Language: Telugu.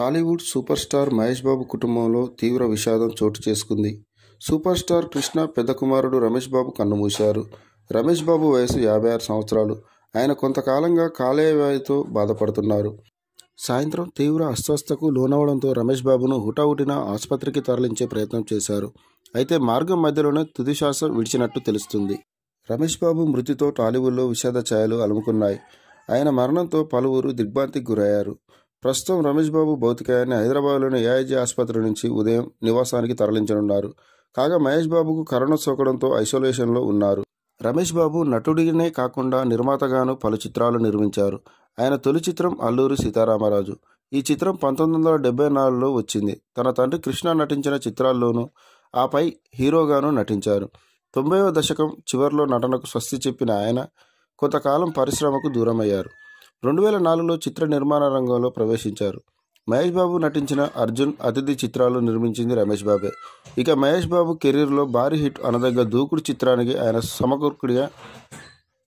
టాలీవుడ్ సూపర్ స్టార్ మహేష్ బాబు కుటుంబంలో తీవ్ర విషాదం చోటు చేసుకుంది సూపర్ స్టార్ కృష్ణ పెద్ద కుమారుడు రమేష్ బాబు కన్నుమూశారు రమేష్ బాబు వయసు యాభై ఆరు సంవత్సరాలు ఆయన కొంతకాలంగా కాలేయవ్యాధితో బాధపడుతున్నారు సాయంత్రం తీవ్ర అస్వస్థకు లోనవడంతో రమేష్ బాబును హుటాహుటిన ఆసుపత్రికి తరలించే ప్రయత్నం చేశారు అయితే మార్గం మధ్యలోనే తుది శ్వాస విడిచినట్టు తెలుస్తుంది రమేష్ బాబు మృతితో టాలీవుడ్లో విషాద ఛాయలు అలుముకున్నాయి ఆయన మరణంతో పలువురు దిగ్భ్రాంతికి గురయ్యారు ప్రస్తుతం రమేష్ బాబు భౌతికాయాన్ని హైదరాబాద్లోని ఏఐజీ ఆసుపత్రి నుంచి ఉదయం నివాసానికి తరలించనున్నారు కాగా మహేష్ బాబుకు కరోనా సోకడంతో ఐసోలేషన్లో ఉన్నారు రమేష్ బాబు నటుడినే కాకుండా నిర్మాతగాను పలు చిత్రాలు నిర్మించారు ఆయన తొలి చిత్రం అల్లూరి సీతారామరాజు ఈ చిత్రం పంతొమ్మిది వందల డెబ్బై నాలుగులో వచ్చింది తన తండ్రి కృష్ణ నటించిన చిత్రాల్లోనూ ఆపై హీరోగాను నటించారు తొంభైవ దశకం చివరిలో నటనకు స్వస్తి చెప్పిన ఆయన కొంతకాలం పరిశ్రమకు దూరమయ్యారు రెండు వేల నాలుగులో చిత్ర నిర్మాణ రంగంలో ప్రవేశించారు మహేష్ బాబు నటించిన అర్జున్ అతిథి చిత్రాలు నిర్మించింది రమేష్ బాబే ఇక మహేష్ బాబు కెరీర్లో భారీ హిట్ అనదగ్గ దూకుడు చిత్రానికి ఆయన సమకూర్కుడిగా